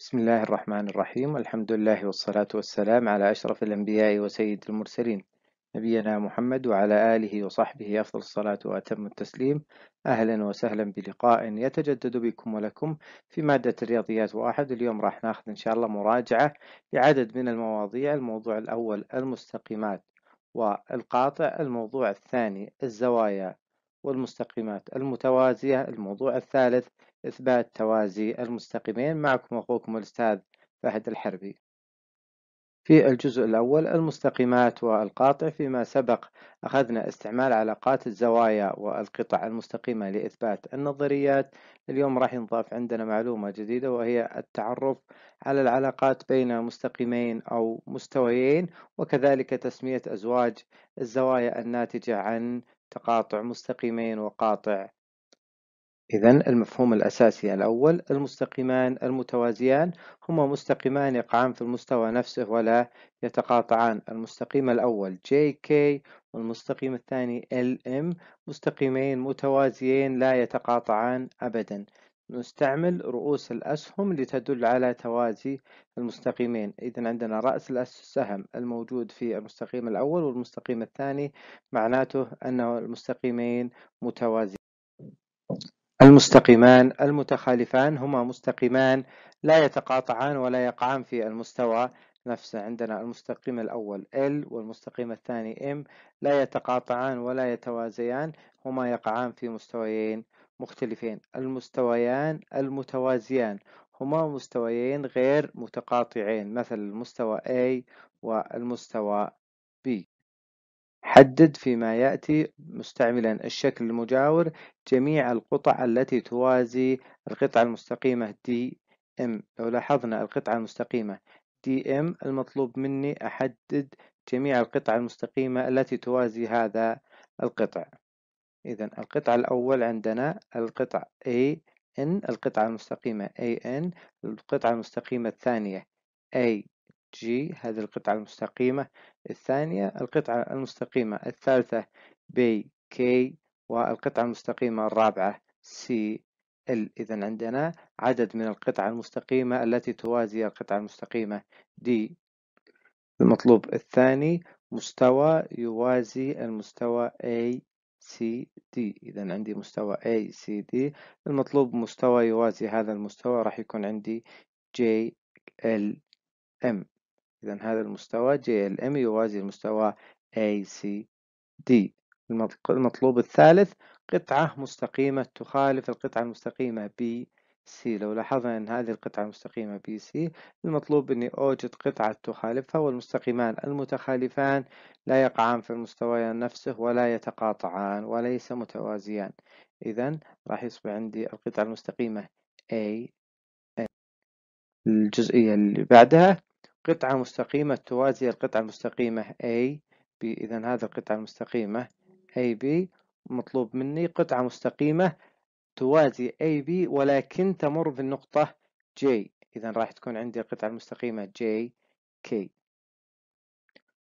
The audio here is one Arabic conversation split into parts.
بسم الله الرحمن الرحيم الحمد لله والصلاة والسلام على أشرف الأنبياء وسيد المرسلين نبينا محمد وعلى آله وصحبه أفضل الصلاة وأتم التسليم أهلا وسهلا بلقاء يتجدد بكم ولكم في مادة الرياضيات واحد اليوم راح ناخذ إن شاء الله مراجعة لعدد من المواضيع الموضوع الأول المستقيمات والقاطع الموضوع الثاني الزوايا والمستقيمات المتوازية الموضوع الثالث إثبات توازي المستقيمين معكم أخوكم الأستاذ فهد الحربي في الجزء الأول المستقيمات والقاطع فيما سبق أخذنا استعمال علاقات الزوايا والقطع المستقيمة لإثبات النظريات اليوم راح ينضاف عندنا معلومة جديدة وهي التعرف على العلاقات بين مستقيمين أو مستويين وكذلك تسمية أزواج الزوايا الناتجة عن تقاطع مستقيمين وقاطع إذا المفهوم الأساسي الأول المستقيمان المتوازيان هما مستقيمان يقعان في المستوى نفسه ولا يتقاطعان المستقيم الأول JK والمستقيم الثاني LM مستقيمين متوازيين لا يتقاطعان أبدا نستعمل رؤوس الأسهم لتدل على توازي المستقيمين إذا عندنا رأس السهم الموجود في المستقيم الأول والمستقيم الثاني معناته أن المستقيمين متوازيين المستقيمان المتخالفان هما مستقيمان لا يتقاطعان ولا يقعان في المستوى نفسه عندنا المستقيم الأول L والمستقيم الثاني M لا يتقاطعان ولا يتوازيان هما يقعان في مستويين مختلفين المستويان المتوازيان هما مستويين غير متقاطعين مثل المستوى A والمستوى حدد فيما يأتي مستعملا الشكل المجاور جميع القطع التي توازي القطعة المستقيمة DM لو لاحظنا القطعة المستقيمة DM المطلوب مني أحدد جميع القطع المستقيمة التي توازي هذا القطع إذا القطع الأول عندنا القطع A N القطعة المستقيمة A N القطعة المستقيمة الثانية A G هذه القطعة المستقيمة الثانية القطعة المستقيمة الثالثة بي كي والقطعة المستقيمة الرابعة سي ال إذا عندنا عدد من القطع المستقيمة التي توازي القطعة المستقيمة دي المطلوب الثاني مستوى يوازي المستوى A C D إذا عندي مستوى A C D المطلوب مستوى يوازي هذا المستوى راح يكون عندي J L M إذا هذا المستوى JLM يوازي المستوى ACD المطلوب الثالث قطعة مستقيمة تخالف القطعة المستقيمة BC لو لاحظنا أن هذه القطعة المستقيمة BC المطلوب أني أوجد قطعة تخالفها والمستقيمان المتخالفان لا يقعان في المستوى نفسه ولا يتقاطعان وليس متوازيان إذا راح يصبح عندي القطعة المستقيمة A الجزئية اللي بعدها قطعة مستقيمة توازي القطعة المستقيمة A B إذا هذا القطعة المستقيمة A B مطلوب مني قطعة مستقيمة توازي A B ولكن تمر بالنقطة J إذا راح تكون عندي القطعة المستقيمة J K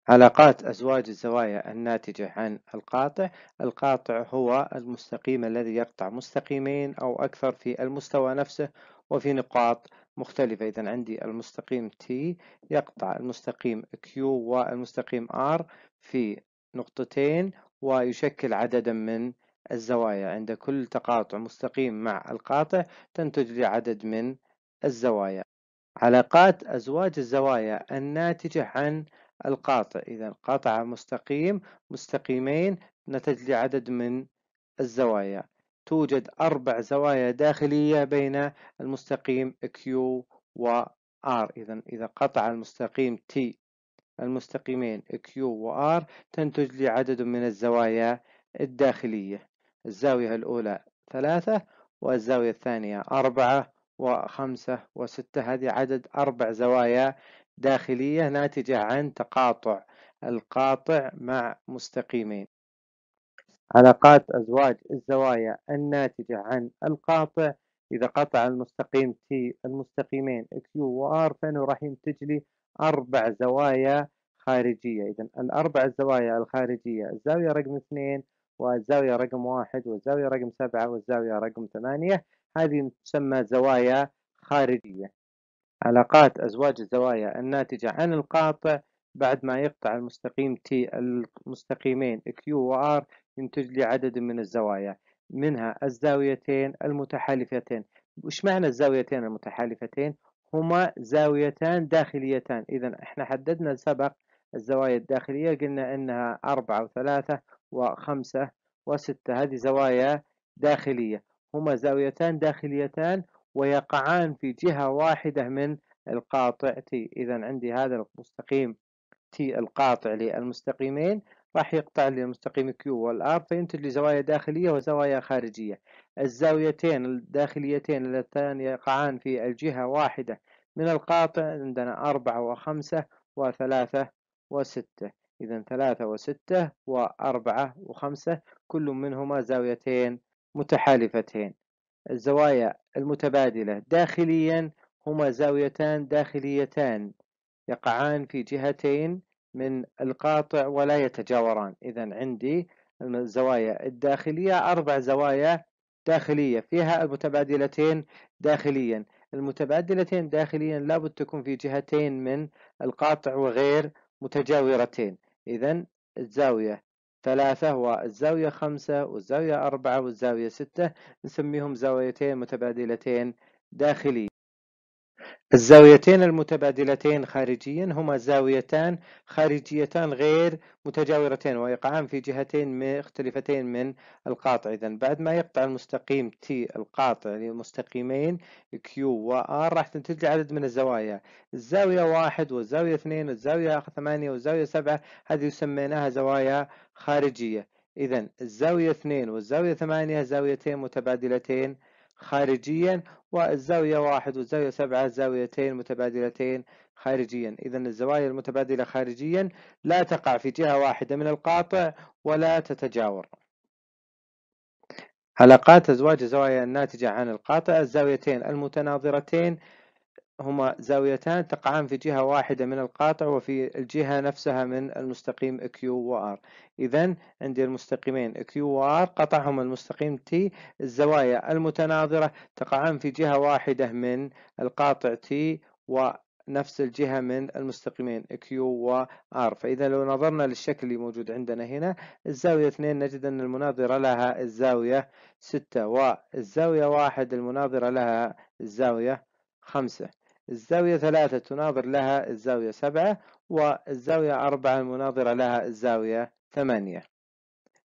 علاقات أزواج الزوايا الناتجة عن القاطع القاطع هو المستقيم الذي يقطع مستقيمين أو أكثر في المستوى نفسه وفي نقاط مختلفة إذا عندي المستقيم T يقطع المستقيم Q والمستقيم R في نقطتين ويشكل عددا من الزوايا عند كل تقاطع مستقيم مع القاطع تنتج لي عدد من الزوايا علاقات أزواج الزوايا الناتجة عن القاطع إذا قطع مستقيم مستقيمين نتج لي عدد من الزوايا توجد أربع زوايا داخلية بين المستقيم Q و R إذا إذا قطع المستقيم T المستقيمين Q و R تنتج لي عدد من الزوايا الداخلية الزاوية الأولى ثلاثة والزاوية الثانية أربعة وخمسة وستة هذه عدد أربع زوايا داخلية ناتجة عن تقاطع القاطع مع مستقيمين علاقات أزواج الزوايا الناتجة عن القاطع إذا قطع المستقيم T المستقيمين Q و R فإنه راح ينتج لي أربع زوايا خارجية إذا الأربع الزوايا الخارجية الزاوية رقم اثنين والزاوية رقم واحد والزاوية رقم سبعة والزاوية رقم ثمانية هذه تسمى زوايا خارجية علاقات أزواج الزوايا الناتجة عن القاطع بعد ما يقطع المستقيم T المستقيمين Q و R ينتج لي عدد من الزوايا منها الزاويتين المتحالفتين وش معنى الزاويتين المتحالفتين هما زاويتان داخليتان إذا احنا حددنا سبق الزوايا الداخلية قلنا إنها أربعة وثلاثة وخمسة وستة هذه زوايا داخلية هما زاويتان داخليتان ويقعان في جهة واحدة من القاطع تي إذا عندي هذا المستقيم تي القاطع للمستقيمين راح يقطع لي المستقيم كيو والآر فينتج لي زوايا داخلية وزوايا خارجية الزاويتين الداخليتين اللتان يقعان في الجهة واحدة من القاطع عندنا أربعة وخمسة وثلاثة وستة إذا ثلاثة وستة وأربعة وخمسة كل منهما زاويتين متحالفتين الزوايا المتبادلة داخليا هما زاويتان داخليتان يقعان في جهتين من القاطع ولا يتجاوران إذا عندي الزوايا الداخلية أربع زوايا داخلية فيها المتبادلتين داخليا المتبادلتين داخليا لابد تكون في جهتين من القاطع وغير متجاورتين إذا الزاوية ثلاثة والزاوية خمسة والزاوية أربعة والزاوية ستة نسميهم زاويتين متبادلتين داخلية الزاويتين المتبادلتين خارجيا هما زاويتان خارجيتان غير متجاورتين ويقعان في جهتين مختلفتين من القاطع إذا بعد ما يقطع المستقيم T القاطع لمستقيمين Q و R راح تنتج عدد من الزوايا الزاوية واحد والزاوية اثنين والزاوية ثمانية والزاوية سبعة هذه سميناها زوايا خارجية إذا الزاوية اثنين والزاوية ثمانية زاويتين متبادلتين خارجيا والزاوية واحد والزاوية سبعة زاويتين متبادلتين خارجيا إذا الزوايا المتبادلة خارجيا لا تقع في جهة واحدة من القاطع ولا تتجاور حلقات أزواج الزوايا الناتجة عن القاطع الزاويتين المتناظرتين هما زاويتان تقعان في جهة واحدة من القاطع وفي الجهة نفسها من المستقيم Q و R إذا عندي المستقيمين Q و R قطعهما المستقيم T الزوايا المتناظرة تقعان في جهة واحدة من القاطع T و نفس الجهة من المستقيمين Q و R فإذا لو نظرنا للشكل اللي موجود عندنا هنا الزاوية 2 نجد أن المناظرة لها الزاوية 6 والزاوية 1 المناظرة لها الزاوية 5 الزاوية ثلاثة تناظر لها الزاوية سبعة والزاوية أربعة المناظرة لها الزاوية ثمانية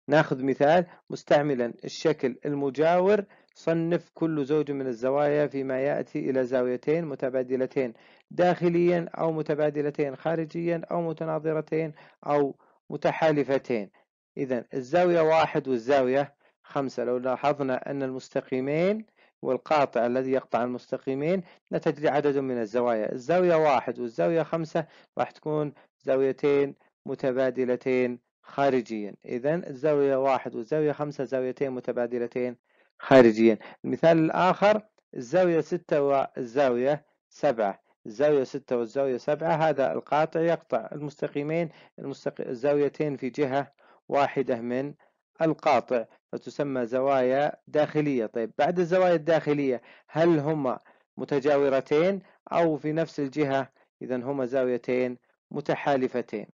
ناخذ مثال مستعملا الشكل المجاور صنف كل زوج من الزوايا فيما يأتي إلى زاويتين متبادلتين داخليا أو متبادلتين خارجيا أو متناظرتين أو متحالفتين إذا الزاوية واحد والزاوية خمسة لو لاحظنا أن المستقيمين والقاطع الذي يقطع المستقيمين نتج عدد من الزوايا الزاوية واحد والزاوية خمسة راح تكون زاويتين متبادلتين خارجيا إذا الزاوية واحد والزاوية خمسة زاويتين متبادلتين خارجيا المثال الآخر الزاوية ستة والزاوية سبعة الزاوية ستة والزاوية سبعة هذا القاطع يقطع المستقيمين المستق... الزاويتين في جهة واحدة من القاطع فتسمى زوايا داخلية طيب بعد الزوايا الداخلية هل هما متجاورتين أو في نفس الجهة إذا هما زاويتين متحالفتين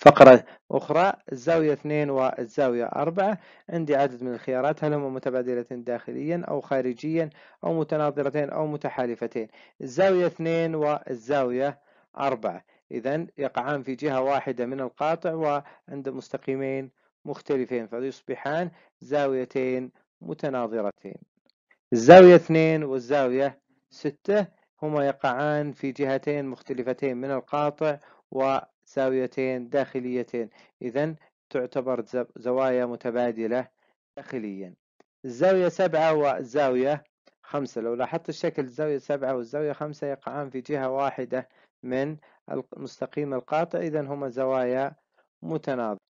فقرة أخرى الزاوية اثنين والزاوية أربعة عندي عدد من الخيارات هل هما متبادلتين داخليا أو خارجيا أو متناظرتين أو متحالفتين الزاوية اثنين والزاوية أربعة إذا يقعان في جهة واحدة من القاطع وعند مستقيمين مختلفين فيصبحان زاويتين متناظرتين الزاوية اثنين والزاوية ستة هما يقعان في جهتين مختلفتين من القاطع وزاويتين داخليتين إذا تعتبر زوايا متبادلة داخليا الزاوية سبعة والزاوية خمسة لو لاحظت الشكل الزاوية سبعة والزاوية خمسة يقعان في جهة واحدة من مستقيم القاطع إذا هما زوايا متناظرة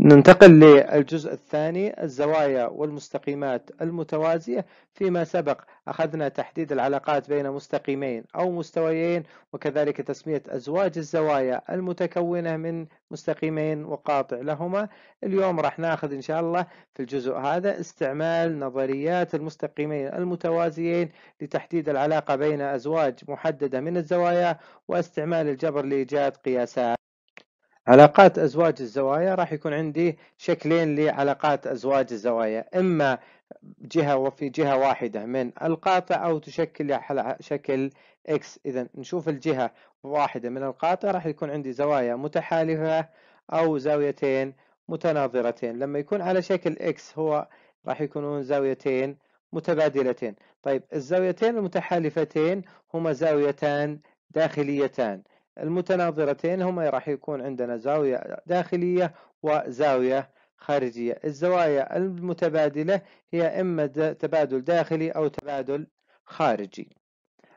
ننتقل للجزء الثاني الزوايا والمستقيمات المتوازية فيما سبق أخذنا تحديد العلاقات بين مستقيمين أو مستويين وكذلك تسمية أزواج الزوايا المتكونة من مستقيمين وقاطع لهما اليوم راح ناخذ إن شاء الله في الجزء هذا استعمال نظريات المستقيمين المتوازيين لتحديد العلاقة بين أزواج محددة من الزوايا واستعمال الجبر لإيجاد قياسات علاقات أزواج الزوايا راح يكون عندي شكلين لعلاقات أزواج الزوايا إما جهة وفي جهة واحدة من القاطع أو تشكل على شكل اكس إذا نشوف الجهة واحدة من القاطع راح يكون عندي زوايا متحالفة أو زاويتين متناظرتين لما يكون على شكل اكس هو راح يكونون زاويتين متبادلتين طيب الزاويتين المتحالفتين هما زاويتان داخليتان المتناظرتين هما راح يكون عندنا زاوية داخلية وزاوية خارجية الزوايا المتبادلة هي إما تبادل داخلي أو تبادل خارجي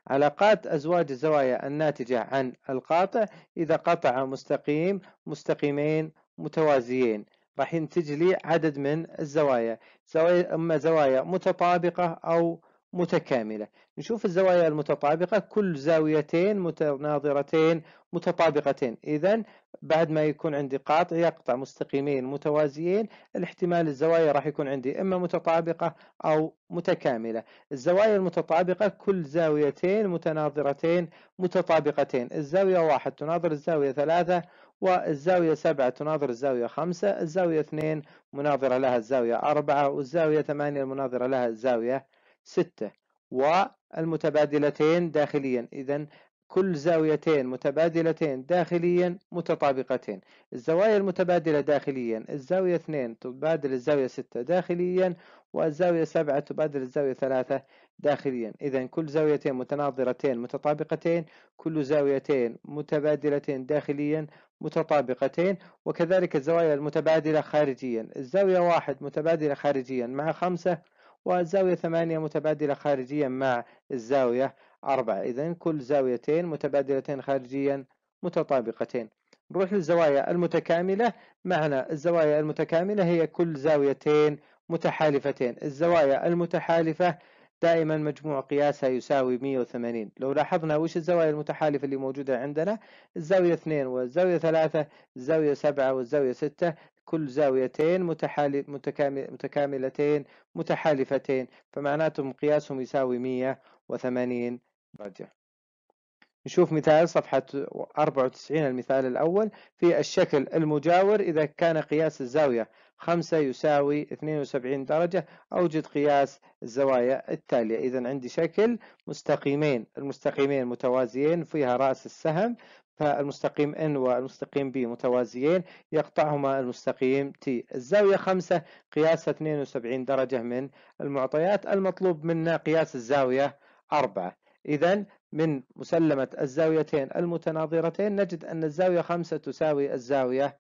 علاقات أزواج الزوايا الناتجة عن القاطع إذا قطع مستقيم مستقيمين متوازيين راح ينتج لي عدد من الزوايا زوايا أما زوايا متطابقة أو متكاملة نشوف الزوايا المتطابقة كل زاويتين متناظرتين متطابقتين إذا بعد ما يكون عندي قاطع يقطع مستقيمين متوازيين الاحتمال الزوايا راح يكون عندي إما متطابقة أو متكاملة الزوايا المتطابقة كل زاويتين متناظرتين متطابقتين الزاوية واحد تناظر الزاوية ثلاثة والزاوية سبعة تناظر الزاوية خمسة الزاوية اثنين مناظرة لها الزاوية أربعة والزاوية ثمانية مناظرة لها الزاوية ستة والمتبادلتين داخليا إذا كل زاويتين متبادلتين داخليا متطابقتين الزوايا المتبادلة داخليا الزاوية 2 تبادل الزاوية 6 داخليا والزاوية 7 تبادل الزاوية 3 داخليا إذا كل زاويتين متناظرتين متطابقتين كل زاويتين متبادلتين داخليا متطابقتين وكذلك الزوايا المتبادلة خارجيا الزاوية 1 متبادلة خارجيا مع 5 والزاوية ثمانية متبادلة خارجيا مع الزاوية أربعة إذا كل زاويتين متبادلتين خارجيا متطابقتين نروح للزوايا المتكاملة معنى الزوايا المتكاملة هي كل زاويتين متحالفتين الزوايا المتحالفة دائما مجموع قياسها يساوي 180 لو لاحظنا وش الزوايا المتحالفة اللي موجودة عندنا الزاوية 2 والزاوية 3 الزاوية 7 والزاوية 6 كل زاويتين متحالف متكاملتين متحالفتين فمعناته مقياسهم يساوي 180 درجة نشوف مثال صفحة 94 المثال الأول في الشكل المجاور إذا كان قياس الزاوية 5 يساوي 72 درجة أوجد قياس الزوايا التالية إذا عندي شكل مستقيمين المستقيمين متوازيين فيها رأس السهم فالمستقيم N والمستقيم B متوازيين يقطعهما المستقيم T الزاوية 5 قياس 72 درجة من المعطيات المطلوب منا قياس الزاوية 4 إذا من مسلمة الزاويتين المتناظرتين نجد أن الزاوية 5 تساوي الزاوية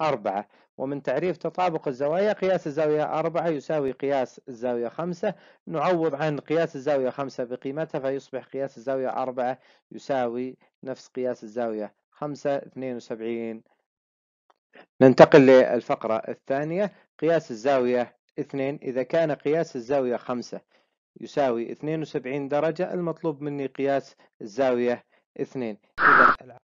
4 ومن تعريف تطابق الزوايا قياس الزاوية أربعة يساوي قياس الزاوية خمسة نعوض عن قياس الزاوية خمسة بقيمتها فيصبح قياس الزاوية أربعة يساوي نفس قياس الزاوية خمسة اثنين وسبعين ننتقل للفقرة الثانية قياس الزاوية اثنين إذا كان قياس الزاوية خمسة يساوي 72 درجة المطلوب مني قياس الزاوية اثنين إذا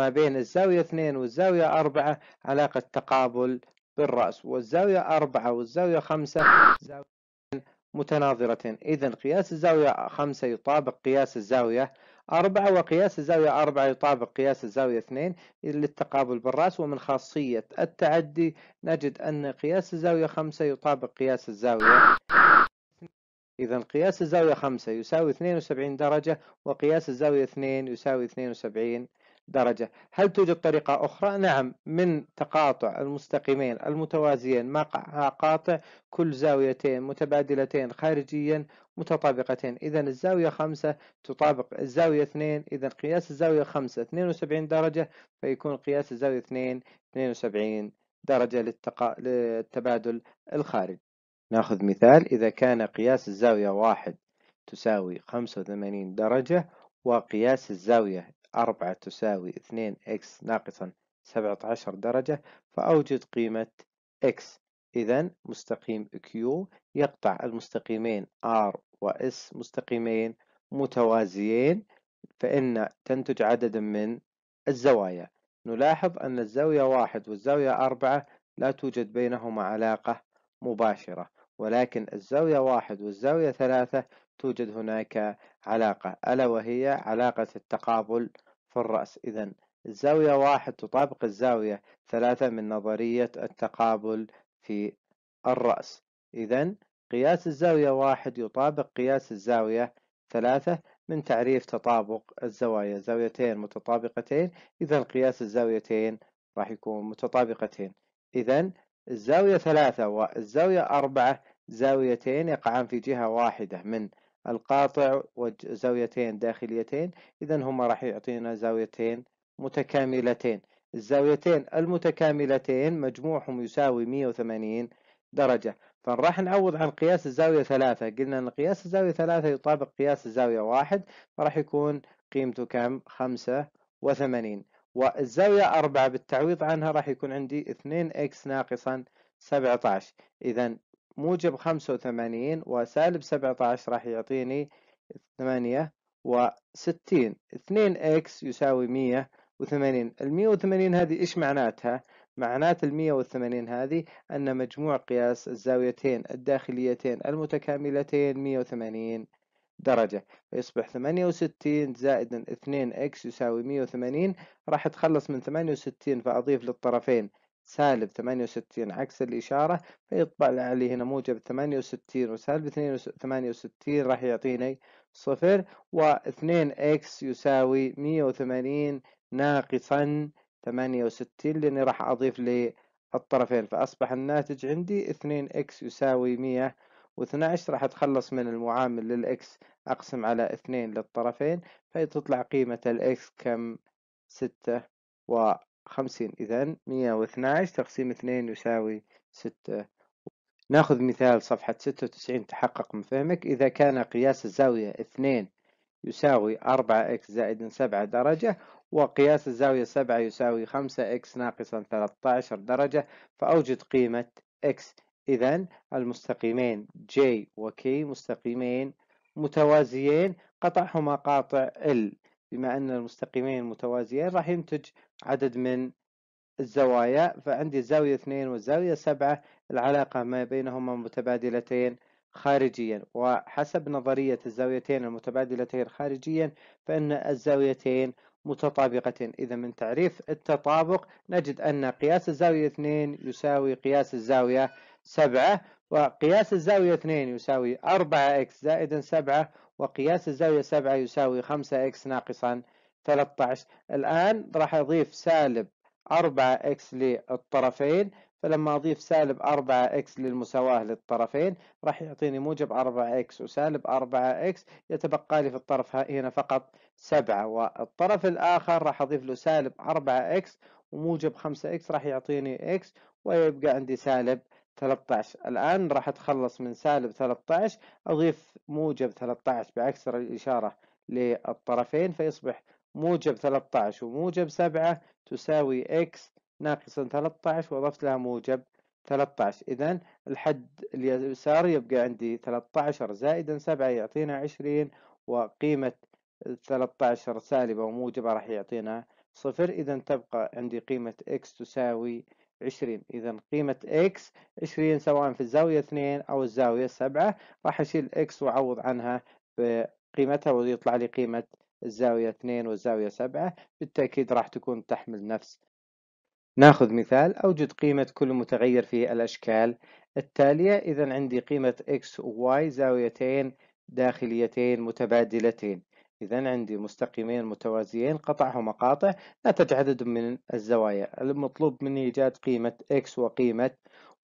ما بين الزاوية اثنين والزاوية أربعة علاقة تقابل بالرأس والزاوية أربعة والزاوية خمسة زاويتين متناظرتين إذا قياس الزاوية خمسة يطابق قياس الزاوية أربعة وقياس الزاوية أربعة يطابق قياس الزاوية اثنين للتقابل بالرأس ومن خاصية التعدي نجد أن قياس الزاوية خمسة يطابق قياس الزاوية إذا قياس الزاوية خمسة يساوي 72 درجة وقياس الزاوية اثنين يساوي 72 درجة درجة هل توجد طريقة أخرى؟ نعم من تقاطع المستقيمين المتوازيين مع قاطع كل زاويتين متبادلتين خارجيا متطابقتين إذا الزاوية خمسة تطابق الزاوية اثنين إذا قياس الزاوية خمسة 72 درجة فيكون قياس الزاوية اثنين 72 درجة للتقا... للتبادل الخارجي ناخذ مثال إذا كان قياس الزاوية واحد تساوي 85 درجة وقياس الزاوية أربعة تساوي اثنين إكس ناقصا سبعة عشر درجة فأوجد قيمة إكس إذا مستقيم كيو يقطع المستقيمين R وإس مستقيمين متوازيين فإن تنتج عددا من الزوايا نلاحظ أن الزاوية واحد والزاوية أربعة لا توجد بينهما علاقة مباشرة ولكن الزاوية واحد والزاوية ثلاثة توجد هناك علاقة ألا وهي علاقة التقابل الرأس إذا الزاوية واحد تطابق الزاوية ثلاثة من نظرية التقابل في الرأس إذا قياس الزاوية واحد يطابق قياس الزاوية ثلاثة من تعريف تطابق الزوايا زاويتين متطابقتين إذا قياس الزاويتين راح يكون متطابقتين إذا الزاوية ثلاثة والزاوية أربعة زاويتين يقعان في جهة واحدة من القاطع وزاويتين داخليتين إذا هما راح يعطينا زاويتين متكاملتين الزاويتين المتكاملتين مجموعهم يساوي 180 درجة فراح نعوض عن قياس الزاوية ثلاثة قلنا أن قياس الزاوية ثلاثة يطابق قياس الزاوية واحد فراح يكون قيمته كم خمسة وثمانين والزاوية أربعة بالتعويض عنها راح يكون عندي اثنين إكس ناقصا سبعة عشر إذا موجب خمسة وثمانين وسالب سبعة عشر راح يعطيني ثمانية وستين اثنين اكس يساوي مية وثمانين المية وثمانين هذه ايش معناتها؟ معنات المية 180 هذه أن مجموع قياس الزاويتين الداخليتين المتكاملتين مية وثمانين درجة فيصبح ثمانية وستين زائدا اثنين اكس يساوي مية وثمانين راح أتخلص من ثمانية وستين فأضيف للطرفين سالب 68 عكس الإشارة فيطبع لي هنا موجب 68 وسالب 68 راح يعطيني صفر و 2 إكس يساوي 180 ناقصا 68 لأني راح أضيف للطرفين فأصبح الناتج عندي 2 إكس يساوي 112 راح أتخلص من المعامل للإكس أقسم على 2 للطرفين فتطلع قيمة الإكس كم 6 و خمسين إذا مية واثناش تقسيم اثنين يساوي ستة ناخذ مثال صفحة ستة وتسعين تحقق من فهمك إذا كان قياس الزاوية اثنين يساوي أربعة إكس زائد سبعة درجة وقياس الزاوية سبعة يساوي خمسة إكس ناقصا ثلاثة عشر درجة فأوجد قيمة إكس إذا المستقيمين J و K مستقيمين متوازيين قطعهما قاطع L بما أن المستقيمين متوازيين راح ينتج عدد من الزوايا فعندي الزاوية 2 والزاوية 7 العلاقة ما بينهما متبادلتين خارجيا وحسب نظرية الزاويتين المتبادلتين خارجيا فإن الزاويتين متطابقتين إذا من تعريف التطابق نجد أن قياس الزاوية 2 يساوي قياس الزاوية 7 وقياس الزاوية 2 يساوي 4x زائدا 7 وقياس الزاوية 7 يساوي 5x ناقصا 13 الآن راح أضيف سالب 4x للطرفين فلما أضيف سالب 4x للمساواة للطرفين راح يعطيني موجب 4x وسالب 4x يتبقى لي في الطرف هنا فقط 7 والطرف الآخر راح أضيف له سالب 4x وموجب 5x راح يعطيني x ويبقى عندي سالب 13 الآن راح أتخلص من سالب 13 أضيف موجب 13 بعكس الإشارة للطرفين فيصبح موجب 13 وموجب 7 تساوي إكس ناقصا 13 وأضفت لها موجب 13 إذا الحد اليسار يبقى عندي 13 زائدا 7 يعطينا 20 وقيمة 13 سالبة وموجبة راح يعطينا صفر إذا تبقى عندي قيمة إكس تساوي 20 إذا قيمة إكس 20 سواء في الزاوية 2 أو الزاوية 7 راح أشيل إكس وأعوض عنها بقيمتها ويطلع لي قيمة الزاوية 2 والزاوية 7 بالتأكيد راح تكون تحمل نفس ناخذ مثال أوجد قيمة كل متغير في الأشكال التالية إذا عندي قيمة x و y زاويتين داخليتين متبادلتين إذا عندي مستقيمين متوازيين قطعهما قاطع ناتج عدد من الزوايا المطلوب مني إيجاد قيمة x وقيمة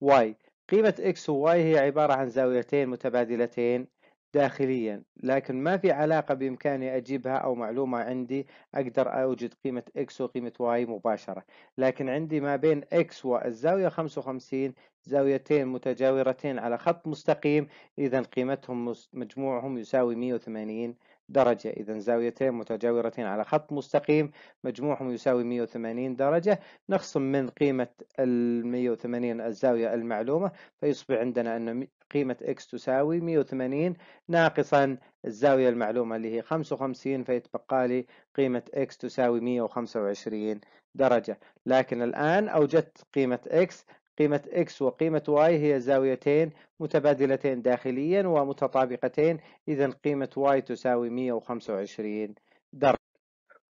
y قيمة x و y هي عبارة عن زاويتين متبادلتين داخليا لكن ما في علاقة بإمكاني أجيبها أو معلومة عندي أقدر أوجد قيمة X وقيمة Y مباشرة لكن عندي ما بين X والزاوية 55 زاويتين متجاورتين على خط مستقيم إذا قيمتهم مجموعهم يساوي 180 درجة إذا زاويتين متجاورتين على خط مستقيم مجموعهم يساوي 180 درجة نخصم من قيمة ال 180 الزاوية المعلومة فيصبح عندنا أن قيمة x تساوي 180 ناقصا الزاوية المعلومة اللي هي 55 فيتبقى لي قيمة x تساوي 125 درجة لكن الآن أوجدت قيمة x قيمة x وقيمة y هي زاويتين متبادلتين داخليا ومتطابقتين إذا قيمة y تساوي 125 درجة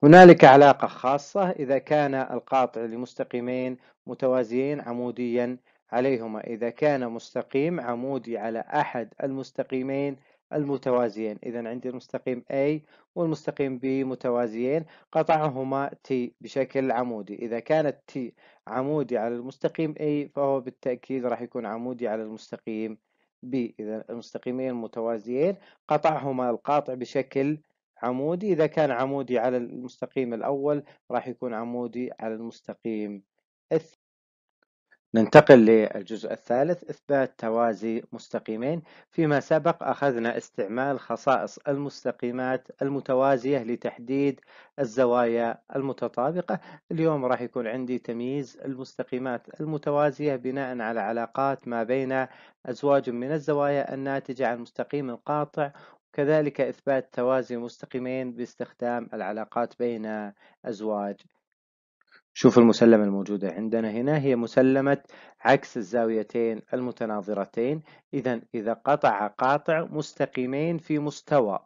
هنالك علاقة خاصة إذا كان القاطع لمستقيمين متوازيين عموديا عليهما إذا كان مستقيم عمودي على أحد المستقيمين المتوازيين إذا عندي المستقيم A والمستقيم B متوازيين قطعهما T بشكل عمودي إذا كانت T عمودي على المستقيم A فهو بالتأكيد راح يكون عمودي على المستقيم B إذا المستقيمين المتوازيين قطعهما القاطع بشكل عمودي إذا كان عمودي على المستقيم الأول راح يكون عمودي على المستقيم الثاني ننتقل للجزء الثالث إثبات توازي مستقيمين فيما سبق أخذنا استعمال خصائص المستقيمات المتوازية لتحديد الزوايا المتطابقة اليوم راح يكون عندي تمييز المستقيمات المتوازية بناء على علاقات ما بين أزواج من الزوايا الناتجة عن مستقيم قاطع وكذلك إثبات توازي مستقيمين باستخدام العلاقات بين أزواج شوف المسلمة الموجودة عندنا هنا هي مسلمة عكس الزاويتين المتناظرتين إذا إذا قطع قاطع مستقيمين في مستوى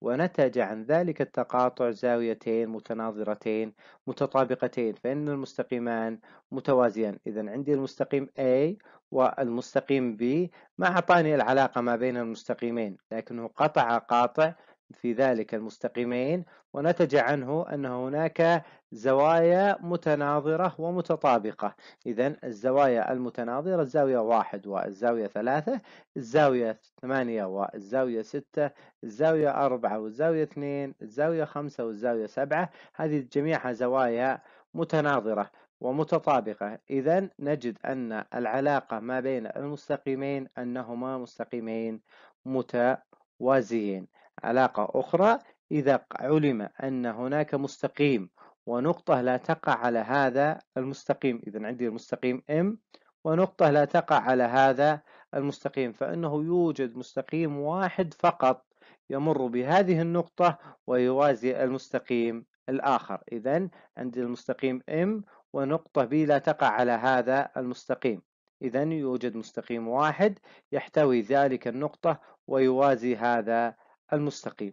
ونتج عن ذلك التقاطع زاويتين متناظرتين متطابقتين فإن المستقيمان متوازيان إذا عندي المستقيم A والمستقيم B ما أعطاني العلاقة ما بين المستقيمين لكنه قطع قاطع في ذلك المستقيمين ونتج عنه أن هناك زوايا متناظرة ومتطابقة إذا الزوايا المتناظرة الزاوية واحد والزاوية ثلاثة الزاوية ثمانية والزاوية ستة الزاوية أربعة والزاوية اثنين الزاوية خمسة والزاوية سبعة هذه جميعها زوايا متناظرة ومتطابقة إذا نجد أن العلاقة ما بين المستقيمين أنهما مستقيمين متوازيين علاقة أخرى إذا علم أن هناك مستقيم ونقطة لا تقع على هذا المستقيم إذا عندي المستقيم M ونقطة لا تقع على هذا المستقيم فإنه يوجد مستقيم واحد فقط يمر بهذه النقطة ويوازي المستقيم الآخر إذا عندي المستقيم M ونقطة B لا تقع على هذا المستقيم إذا يوجد مستقيم واحد يحتوي ذلك النقطة ويوازي هذا المستقيم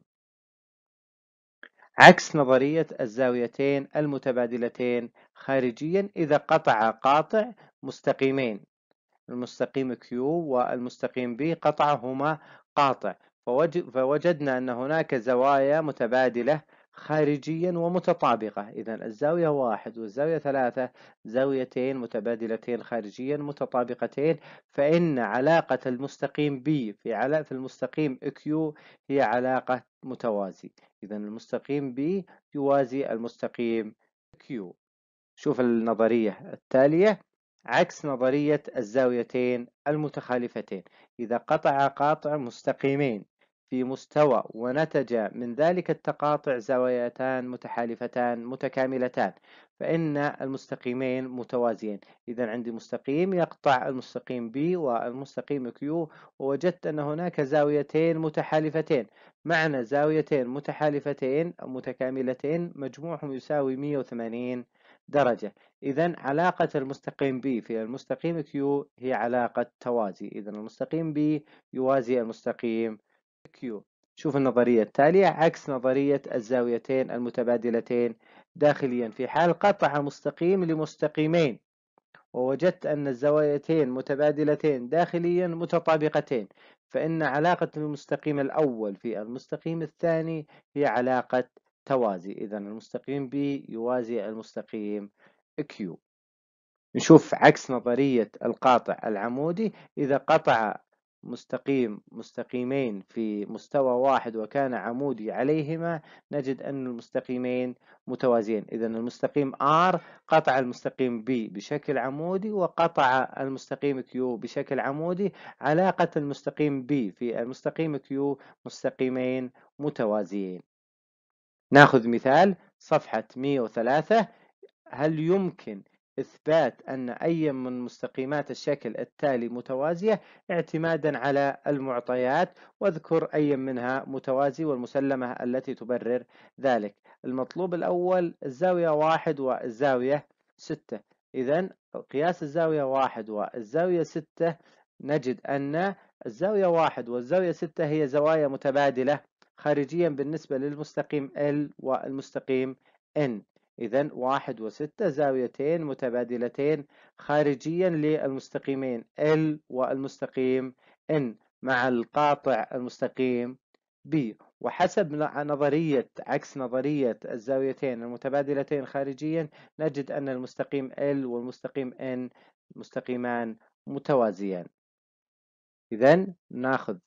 عكس نظرية الزاويتين المتبادلتين خارجيا إذا قطع قاطع مستقيمين المستقيم Q والمستقيم B قطعهما قاطع فوجدنا أن هناك زوايا متبادلة خارجيا ومتطابقة إذا الزاوية واحد والزاوية ثلاثة زاويتين متبادلتين خارجيا متطابقتين فإن علاقة المستقيم B في علاقة المستقيم Q هي علاقة متوازي إذا المستقيم B يوازي المستقيم Q شوف النظرية التالية عكس نظرية الزاويتين المتخالفتين إذا قطع قاطع مستقيمين في مستوى ونتج من ذلك التقاطع زاويتان متحالفتان متكاملتان فإن المستقيمين متوازيين إذا عندي مستقيم يقطع المستقيم B والمستقيم Q ووجدت أن هناك زاويتين متحالفتين معنى زاويتين متحالفتين متكاملتين مجموعهم يساوي 180 درجة إذا علاقة المستقيم B في المستقيم Q هي علاقة توازي إذا المستقيم B يوازي المستقيم كيو شوف النظرية التالية عكس نظرية الزاويتين المتبادلتين داخليا في حال قطع مستقيم لمستقيمين ووجدت أن الزاويتين متبادلتين داخليا متطابقتين فإن علاقة المستقيم الأول في المستقيم الثاني هي علاقة توازي إذا المستقيم B يوازي المستقيم Q نشوف عكس نظرية القاطع العمودي إذا قطع مستقيم مستقيمين في مستوى واحد وكان عمودي عليهما نجد أن المستقيمين متوازيين إذا المستقيم R قطع المستقيم B بشكل عمودي وقطع المستقيم Q بشكل عمودي علاقة المستقيم B في المستقيم Q مستقيمين متوازيين ناخذ مثال صفحة 103 هل يمكن إثبات أن أي من مستقيمات الشكل التالي متوازية اعتمادا على المعطيات واذكر أي منها متوازي والمسلمة التي تبرر ذلك المطلوب الأول الزاوية واحد والزاوية ستة إذا قياس الزاوية واحد والزاوية ستة نجد أن الزاوية واحد والزاوية ستة هي زوايا متبادلة خارجيا بالنسبة للمستقيم L والمستقيم N إذا واحد وستة زاويتين متبادلتين خارجيا للمستقيمين L والمستقيم N مع القاطع المستقيم B وحسب نظرية عكس نظرية الزاويتين المتبادلتين خارجيا نجد أن المستقيم L والمستقيم N مستقيمان متوازيان إذا ناخذ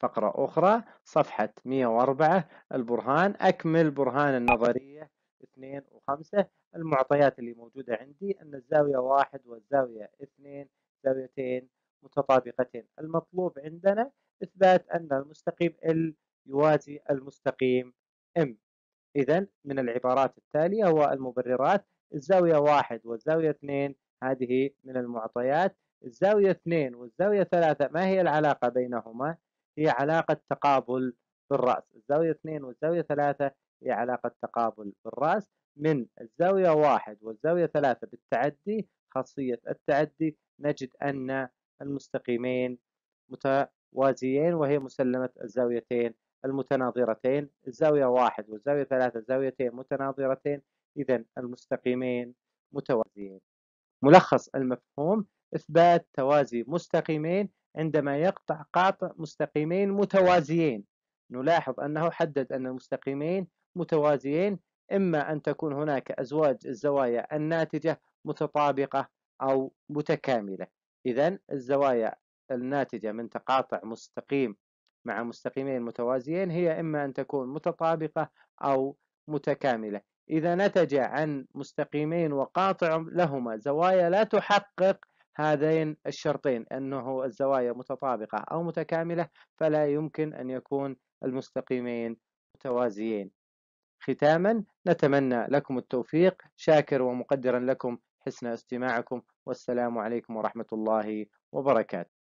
فقرة أخرى صفحة 104 البرهان أكمل برهان النظرية 2 و5 المعطيات اللي موجودة عندي أن الزاوية 1 والزاوية 2 زاويتين متطابقتين المطلوب عندنا إثبات أن المستقيم L يوازي المستقيم M إذا من العبارات التالية والمبررات الزاوية 1 والزاوية 2 هذه من المعطيات الزاوية 2 والزاوية 3 ما هي العلاقة بينهما؟ هي علاقة تقابل بالرأس الزاوية 2 والزاوية 3 هي علاقة تقابل بالرأس من الزاوية واحد والزاوية ثلاثة بالتعدي خاصية التعدي نجد أن المستقيمين متوازيين وهي مسلمة الزاويتين المتناظرتين الزاوية واحد والزاوية ثلاثة زاويتين متناظرتين إذا المستقيمين متوازيين ملخص المفهوم إثبات توازي مستقيمين عندما يقطع قاطع مستقيمين متوازيين نلاحظ أنه حدد أن المستقيمين متوازيين إما أن تكون هناك أزواج الزوايا الناتجة متطابقة أو متكاملة إذا الزوايا الناتجة من تقاطع مستقيم مع مستقيمين متوازيين هي إما أن تكون متطابقة أو متكاملة إذا نتج عن مستقيمين وقاطع لهما زوايا لا تحقق هذين الشرطين أنه الزوايا متطابقة أو متكاملة فلا يمكن أن يكون المستقيمين متوازيين ختاما نتمنى لكم التوفيق شاكر ومقدرا لكم حسن استماعكم والسلام عليكم ورحمة الله وبركاته